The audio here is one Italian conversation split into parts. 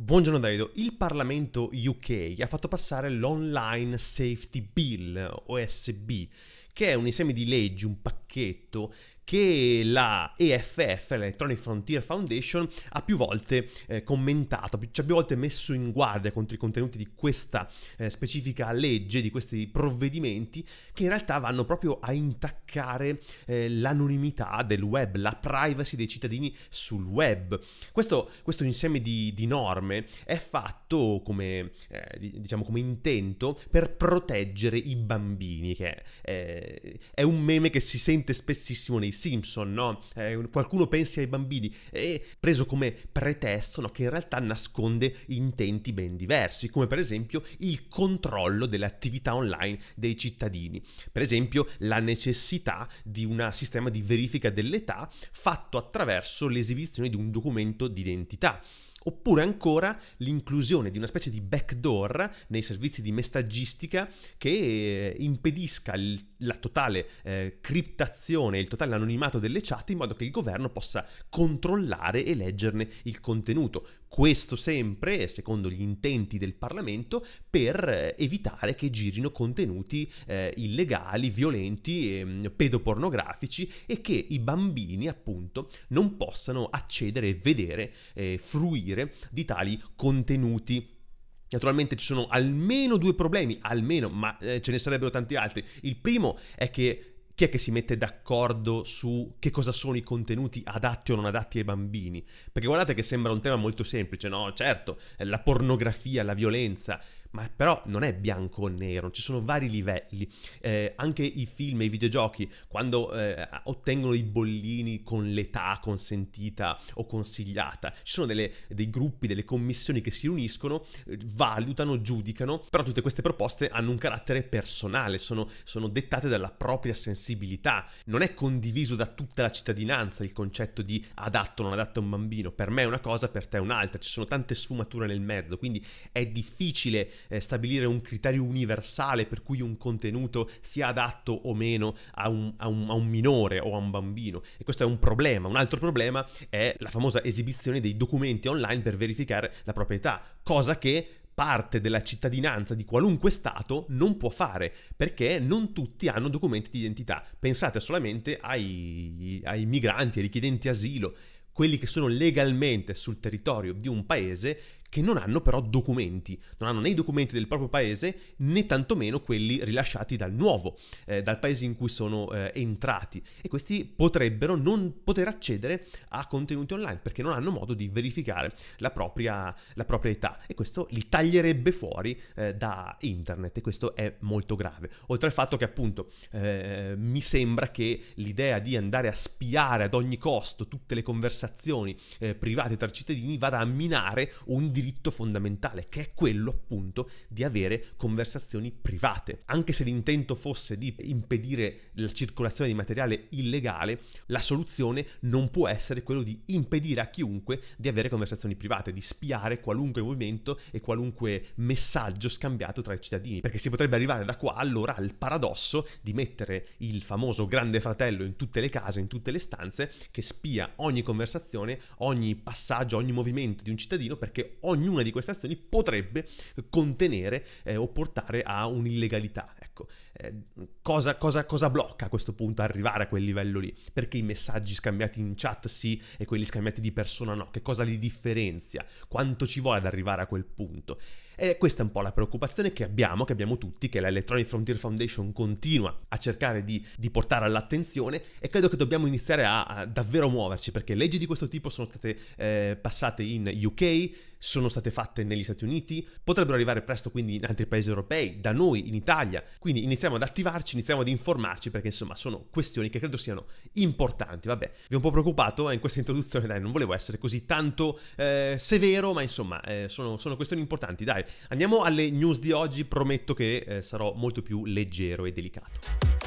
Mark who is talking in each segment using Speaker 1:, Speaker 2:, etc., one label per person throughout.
Speaker 1: Buongiorno Davido, il Parlamento UK ha fatto passare l'Online Safety Bill, OSB, che è un insieme di leggi, un pacchetto che la EFF, l'Electronic Frontier Foundation, ha più volte eh, commentato, ci cioè, ha più volte messo in guardia contro i contenuti di questa eh, specifica legge, di questi provvedimenti, che in realtà vanno proprio a intaccare eh, l'anonimità del web, la privacy dei cittadini sul web. Questo, questo insieme di, di, norme è fatto come, eh, diciamo come intento per proteggere i bambini, che è, eh, è un meme che si sente spessissimo nei Simpson, no? eh, qualcuno pensi ai bambini, è preso come pretesto no? che in realtà nasconde intenti ben diversi, come per esempio il controllo delle attività online dei cittadini, per esempio la necessità di un sistema di verifica dell'età fatto attraverso l'esibizione di un documento d'identità. Oppure ancora l'inclusione di una specie di backdoor nei servizi di messaggistica che eh, impedisca il, la totale eh, criptazione, il totale anonimato delle chat in modo che il governo possa controllare e leggerne il contenuto. Questo sempre secondo gli intenti del Parlamento per eh, evitare che girino contenuti eh, illegali, violenti, eh, pedopornografici e che i bambini appunto non possano accedere e vedere, eh, fruire fruire di tali contenuti. Naturalmente ci sono almeno due problemi, almeno, ma eh, ce ne sarebbero tanti altri. Il primo è che chi è che si mette d'accordo su che cosa sono i contenuti adatti o non adatti ai bambini? Perché guardate che sembra un tema molto semplice, no? Certo, eh, la pornografia, la violenza, ma però non è bianco o nero, ci sono vari livelli. Eh, anche i film e i videogiochi, quando eh, ottengono i bollini con l'età consentita o consigliata, ci sono delle, dei gruppi, delle commissioni che si riuniscono, eh, valutano, giudicano, però tutte queste proposte hanno un carattere personale, sono, sono dettate dalla propria sensibilità. Non è condiviso da tutta la cittadinanza il concetto di adatto o non adatto a un bambino, per me è una cosa, per te è un'altra, ci sono tante sfumature nel mezzo, quindi è difficile eh, stabilire un criterio universale per cui un contenuto sia adatto o meno a un, a, un, a un, minore o a un bambino. E questo è un problema. Un altro problema è la famosa esibizione dei documenti online per verificare la proprietà, cosa che parte della cittadinanza di qualunque Stato non può fare, perché non tutti hanno documenti di identità. Pensate solamente ai, ai migranti, ai richiedenti asilo quelli che sono legalmente sul territorio di un paese che non hanno però documenti, non hanno né i documenti del proprio paese né tantomeno quelli rilasciati dal nuovo, eh, dal paese in cui sono eh, entrati e questi potrebbero non poter accedere a contenuti online perché non hanno modo di verificare la propria, la propria età e questo li taglierebbe fuori eh, da internet e questo è molto grave. Oltre al fatto che appunto eh, mi sembra che l'idea di andare a spiare ad ogni costo tutte le conversazioni eh, private tra cittadini vada a minare un diritto fondamentale, che è quello appunto di avere conversazioni private. Anche se l'intento fosse di impedire la circolazione di materiale illegale, la soluzione non può essere quello di impedire a chiunque di avere conversazioni private, di spiare qualunque movimento e qualunque messaggio scambiato tra i cittadini, perché si potrebbe arrivare da qua allora al paradosso di mettere il famoso grande fratello in tutte le case, in tutte le stanze, che spia ogni conversazione, ogni passaggio, ogni movimento di un cittadino perché ognuna di queste azioni potrebbe contenere eh, o portare a un'illegalità. Ecco, eh, cosa, cosa, cosa, blocca a questo punto arrivare a quel livello lì? Perché i messaggi scambiati in chat sì e quelli scambiati di persona no? Che cosa li differenzia? Quanto ci vuole ad arrivare a quel punto? E questa è un po' la preoccupazione che abbiamo, che abbiamo tutti, che l'Electronic Frontier Foundation continua a cercare di, di portare all'attenzione e credo che dobbiamo iniziare a, a, davvero muoverci perché leggi di questo tipo sono state eh, passate in UK, sono state fatte negli Stati Uniti, potrebbero arrivare presto quindi in altri paesi europei, da noi, in Italia. Quindi iniziamo ad attivarci, iniziamo ad informarci perché insomma sono questioni che credo siano importanti. Vabbè, vi ho un po' preoccupato eh, in questa introduzione, dai, non volevo essere così tanto eh, severo, ma insomma eh, sono, sono, questioni importanti. Dai, andiamo alle news di oggi, prometto che eh, sarò molto più leggero e delicato.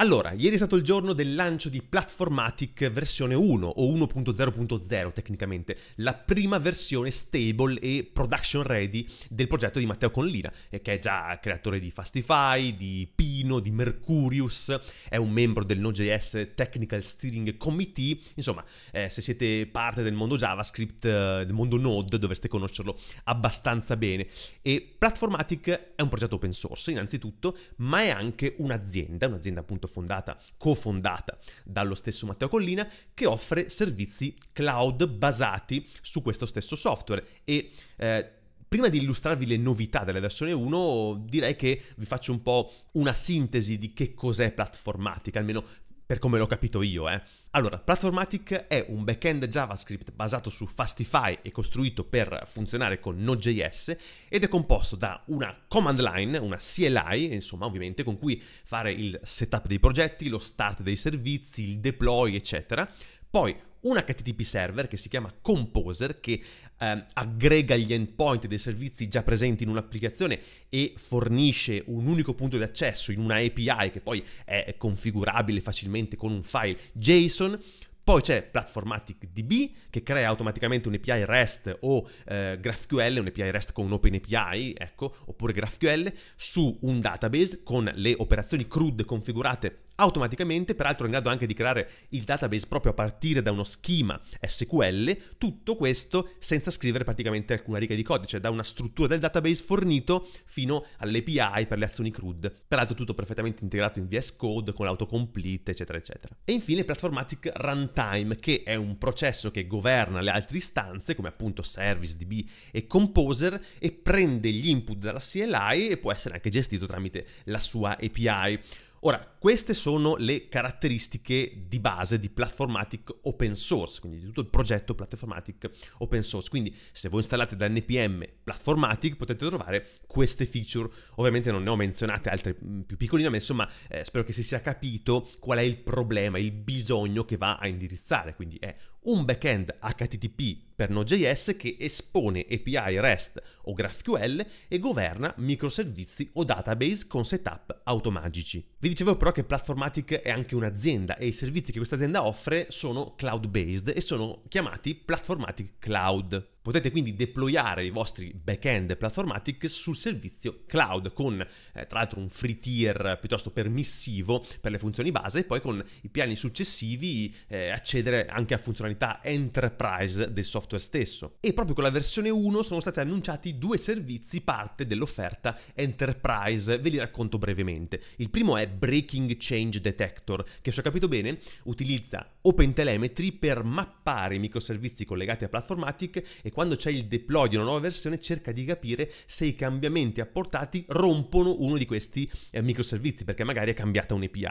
Speaker 1: Allora, ieri è stato il giorno del lancio di Platformatic versione 1 o 1.0.0 tecnicamente, la prima versione stable e production ready del progetto di Matteo Conlina, eh, che è già creatore di Fastify, di Pino, di Mercurius, è un membro del Node.js Technical Steering Committee, insomma, eh, se siete parte del mondo JavaScript, eh, del mondo Node, dovreste conoscerlo abbastanza bene. E Platformatic è un progetto open source innanzitutto, ma è anche un'azienda, un'azienda appunto fondata, cofondata dallo stesso Matteo Collina, che offre servizi cloud basati su questo stesso software e eh, prima di illustrarvi le novità della versione 1, direi che vi faccio un po' una sintesi di che cos'è platformatica, almeno per come l'ho capito io, eh. Allora, Platformatic è un backend JavaScript basato su Fastify e costruito per funzionare con Node.js ed è composto da una command line, una CLI, insomma ovviamente, con cui fare il setup dei progetti, lo start dei servizi, il deploy, eccetera. Poi un HTTP server che si chiama Composer che ehm, aggrega gli endpoint dei servizi già presenti in un'applicazione e fornisce un unico punto di accesso in una API che poi è configurabile facilmente con un file JSON. Poi c'è Platformatic DB che crea automaticamente un API REST o eh, GraphQL, API REST con OpenAPI, ecco, oppure GraphQL su un database con le operazioni CRUD configurate automaticamente, peraltro in grado anche di creare il database proprio a partire da uno schema SQL, tutto questo senza scrivere praticamente alcuna riga di codice, da una struttura del database fornito fino all'API per le azioni CRUD. Peraltro tutto perfettamente integrato in VS Code con l'autocomplete, eccetera, eccetera. E infine Platformatic Runtime, che è un processo che governa le altre istanze, come appunto ServiceDB e Composer, e prende gli input dalla CLI e può essere anche gestito tramite la sua API. Ora, queste sono le caratteristiche di base di Platformatic Open Source, quindi di tutto il progetto Platformatic Open Source. Quindi se voi installate da NPM Platformatic potete trovare queste feature. Ovviamente non ne ho menzionate altre mm, più piccoline, ma insomma eh, spero che si sia capito qual è il problema, il bisogno che va a indirizzare. Quindi è un backend HTTP per Node.js che espone API REST o GraphQL e governa microservizi o database con setup automagici. Vi dicevo però però che Platformatic è anche un'azienda e i servizi che questa azienda offre sono cloud-based e sono chiamati Platformatic Cloud. Potete quindi deployare i vostri backend platformatic sul servizio cloud con eh, tra l'altro un free tier piuttosto permissivo per le funzioni base e poi con i piani successivi eh, accedere anche a funzionalità enterprise del software stesso. E proprio con la versione 1 sono stati annunciati due servizi parte dell'offerta enterprise, ve li racconto brevemente. Il primo è Breaking Change Detector che se ho capito bene utilizza OpenTelemetry per mappare i microservizi collegati a Platformatic e quando c'è il deploy di una nuova versione cerca di capire se i cambiamenti apportati rompono uno di questi eh, microservizi perché magari è cambiata un'API.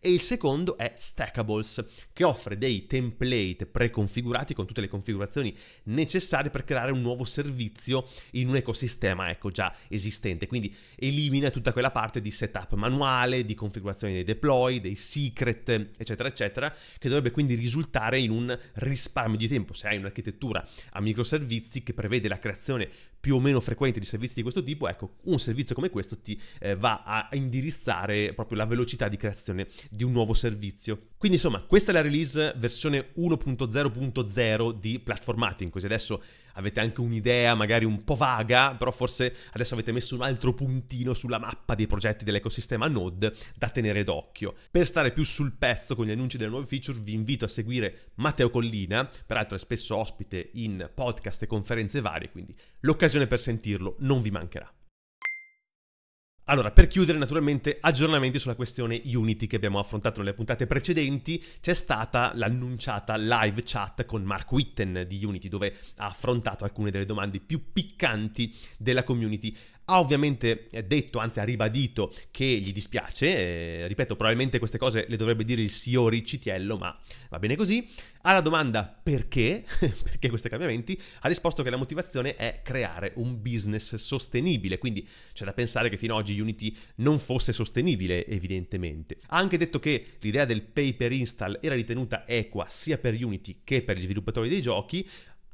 Speaker 1: E il secondo è Stackables che offre dei template preconfigurati con tutte le configurazioni necessarie per creare un nuovo servizio in un ecosistema ecco già esistente. Quindi elimina tutta quella parte di setup manuale, di configurazione dei deploy, dei secret, eccetera, eccetera, che dovrebbe quindi risultare in un risparmio di tempo. Se hai un'architettura a microservizi che prevede la creazione più o meno frequenti di servizi di questo tipo, ecco, un servizio come questo ti eh, va a indirizzare proprio la velocità di creazione di un nuovo servizio. Quindi insomma, questa è la release versione 1.0.0 di Platformating, così adesso avete anche un'idea magari un po' vaga, però forse adesso avete messo un altro puntino sulla mappa dei progetti dell'ecosistema Node da tenere d'occhio. Per stare più sul pezzo con gli annunci delle nuove feature vi invito a seguire Matteo Collina, peraltro è spesso ospite in podcast e conferenze varie, quindi l'occasione l'occasione per sentirlo non vi mancherà. Allora, per chiudere naturalmente aggiornamenti sulla questione Unity che abbiamo affrontato nelle puntate precedenti, c'è stata l'annunciata live chat con Mark Witten di Unity dove ha affrontato alcune delle domande più piccanti della community ha ovviamente eh, detto, anzi ha ribadito, che gli dispiace, eh, ripeto, probabilmente queste cose le dovrebbe dire il CEO Riccitiello, ma va bene così. Alla domanda perché, perché questi cambiamenti, ha risposto che la motivazione è creare un business sostenibile, quindi c'è da pensare che fino ad oggi Unity non fosse sostenibile, evidentemente. Ha anche detto che l'idea del pay per install era ritenuta equa sia per Unity che per gli sviluppatori dei giochi,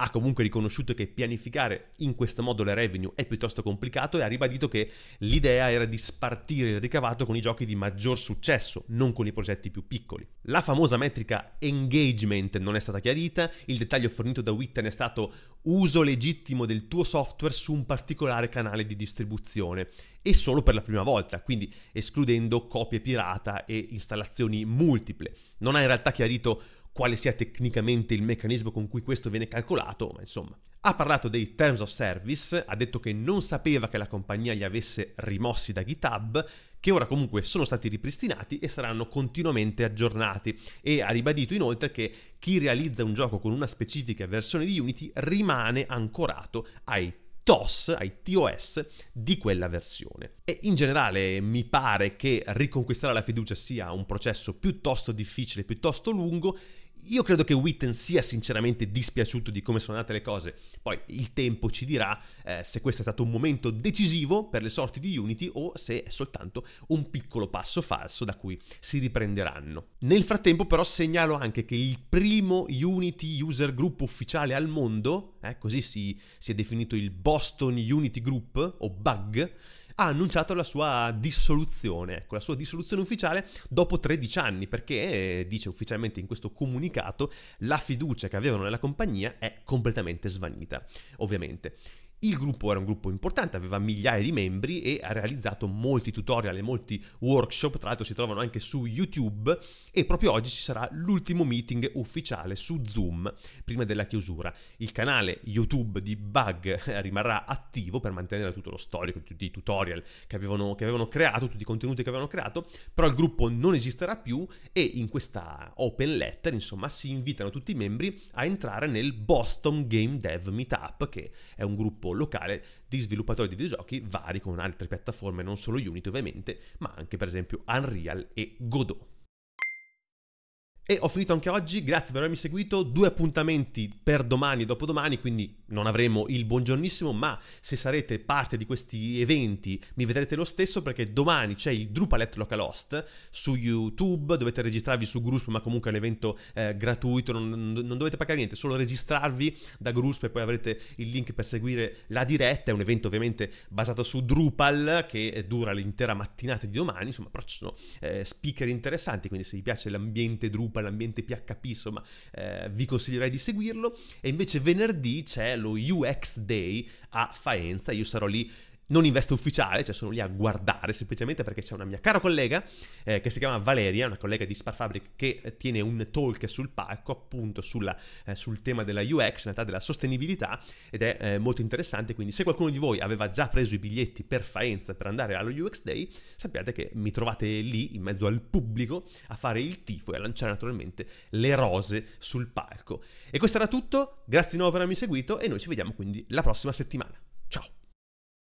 Speaker 1: ha comunque riconosciuto che pianificare in questo modo le revenue è piuttosto complicato e ha ribadito che l'idea era di spartire il ricavato con i giochi di maggior successo, non con i progetti più piccoli. La famosa metrica engagement non è stata chiarita, il dettaglio fornito da Witten è stato uso legittimo del tuo software su un particolare canale di distribuzione e solo per la prima volta, quindi escludendo copie pirata e installazioni multiple. Non ha in realtà chiarito quale sia tecnicamente il meccanismo con cui questo viene calcolato, ma insomma. Ha parlato dei Terms of Service, ha detto che non sapeva che la compagnia li avesse rimossi da GitHub, che ora comunque sono stati ripristinati e saranno continuamente aggiornati e ha ribadito inoltre che chi realizza un gioco con una specifica versione di Unity rimane ancorato ai TOS, ai TOS di quella versione. E in generale mi pare che riconquistare la fiducia sia un processo piuttosto difficile, piuttosto lungo io credo che Witten sia sinceramente dispiaciuto di come sono andate le cose, poi il tempo ci dirà eh, se questo è stato un momento decisivo per le sorti di Unity o se è soltanto un piccolo passo falso da cui si riprenderanno. Nel frattempo però segnalo anche che il primo Unity User Group ufficiale al mondo, eh, così si, si è definito il Boston Unity Group o BUG, ha annunciato la sua dissoluzione, ecco, la sua dissoluzione ufficiale dopo 13 anni, perché eh, dice ufficialmente in questo comunicato la fiducia che avevano nella compagnia è completamente svanita, ovviamente. Il gruppo era un gruppo importante, aveva migliaia di membri e ha realizzato molti tutorial e molti workshop, tra l'altro si trovano anche su YouTube e proprio oggi ci sarà l'ultimo meeting ufficiale su Zoom prima della chiusura. Il canale YouTube di Bug rimarrà attivo per mantenere tutto lo storico, tutti i tutorial che avevano, che avevano creato, tutti i contenuti che avevano creato, però il gruppo non esisterà più e in questa open letter insomma si invitano tutti i membri a entrare nel Boston Game Dev Meetup che è un gruppo sviluppo locale di sviluppatori di videogiochi vari con altre piattaforme, non solo Unity ovviamente, ma anche per esempio Unreal e Godot. E ho finito anche oggi, grazie per avermi seguito, due appuntamenti per domani e dopodomani, quindi non avremo il buongiornissimo, ma se sarete parte di questi eventi mi vedrete lo stesso perché domani c'è il Drupal at Localhost su YouTube, dovete registrarvi su Grusp, ma comunque è un evento eh, gratuito, non, non, dovete pagare niente, solo registrarvi da Grusp e poi avrete il link per seguire la diretta, è un evento ovviamente basato su Drupal che dura l'intera mattinata di domani, insomma però ci sono eh, speaker interessanti, quindi se vi piace l'ambiente Drupal, comunque l'ambiente PHP, insomma, eh, vi consiglierei di seguirlo. E invece venerdì c'è lo UX Day a Faenza, io sarò lì non investe ufficiale, cioè sono lì a guardare semplicemente perché c'è una mia cara collega eh, che si chiama Valeria, una collega di Sparfabric che eh, tiene un talk sul palco appunto sulla, eh, sul tema della UX, in realtà della sostenibilità ed è eh, molto interessante, quindi se qualcuno di voi aveva già preso i biglietti per Faenza per andare allo UX Day, sappiate che mi trovate lì in mezzo al pubblico a fare il tifo e a lanciare naturalmente le rose sul palco. E questo era tutto, grazie di nuovo per avermi seguito e noi ci vediamo quindi la prossima settimana. Ciao!